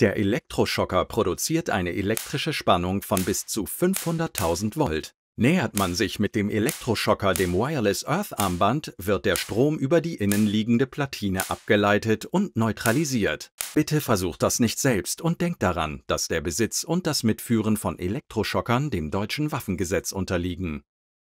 Der Elektroschocker produziert eine elektrische Spannung von bis zu 500.000 Volt. Nähert man sich mit dem Elektroschocker dem Wireless Earth Armband, wird der Strom über die innenliegende Platine abgeleitet und neutralisiert. Bitte versucht das nicht selbst und denkt daran, dass der Besitz und das Mitführen von Elektroschockern dem deutschen Waffengesetz unterliegen.